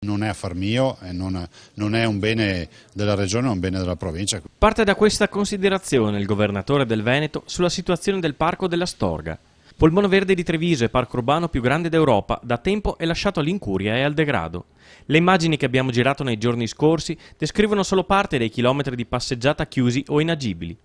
Non è affar mio, non, non è un bene della regione, è un bene della provincia. Parte da questa considerazione il governatore del Veneto sulla situazione del parco della Storga. Polmono Verde di Treviso e parco urbano più grande d'Europa, da tempo è lasciato all'incuria e al degrado. Le immagini che abbiamo girato nei giorni scorsi descrivono solo parte dei chilometri di passeggiata chiusi o inagibili.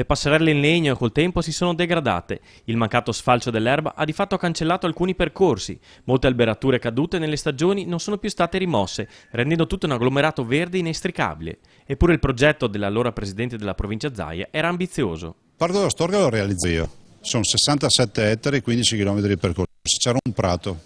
Le passerelle in legno col tempo si sono degradate, il mancato sfalcio dell'erba ha di fatto cancellato alcuni percorsi, molte alberature cadute nelle stagioni non sono più state rimosse, rendendo tutto un agglomerato verde inestricabile. Eppure il progetto dell'allora presidente della provincia Zaia era ambizioso. Parto della Storga lo realizzo io, sono 67 ettari e 15 km di percorso, c'era un prato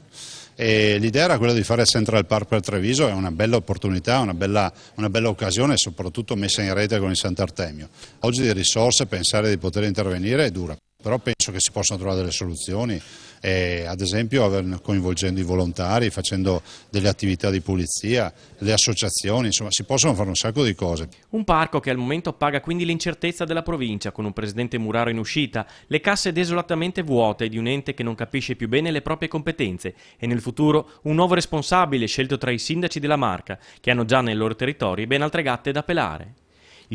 e l'idea era quella di fare Central Park per Treviso, è una bella opportunità, una bella, una bella occasione soprattutto messa in rete con il Sant'Artemio. Oggi di risorse pensare di poter intervenire è dura però penso che si possano trovare delle soluzioni, eh, ad esempio coinvolgendo i volontari, facendo delle attività di pulizia, le associazioni, insomma si possono fare un sacco di cose. Un parco che al momento paga quindi l'incertezza della provincia, con un presidente Muraro in uscita, le casse desolatamente vuote di un ente che non capisce più bene le proprie competenze e nel futuro un nuovo responsabile scelto tra i sindaci della Marca, che hanno già nei loro territori ben altre gatte da pelare.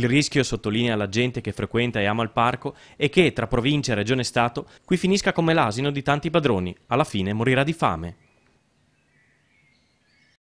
Il rischio, sottolinea la gente che frequenta e ama il parco, è che tra provincia, e regione Stato qui finisca come l'asino di tanti padroni, alla fine morirà di fame.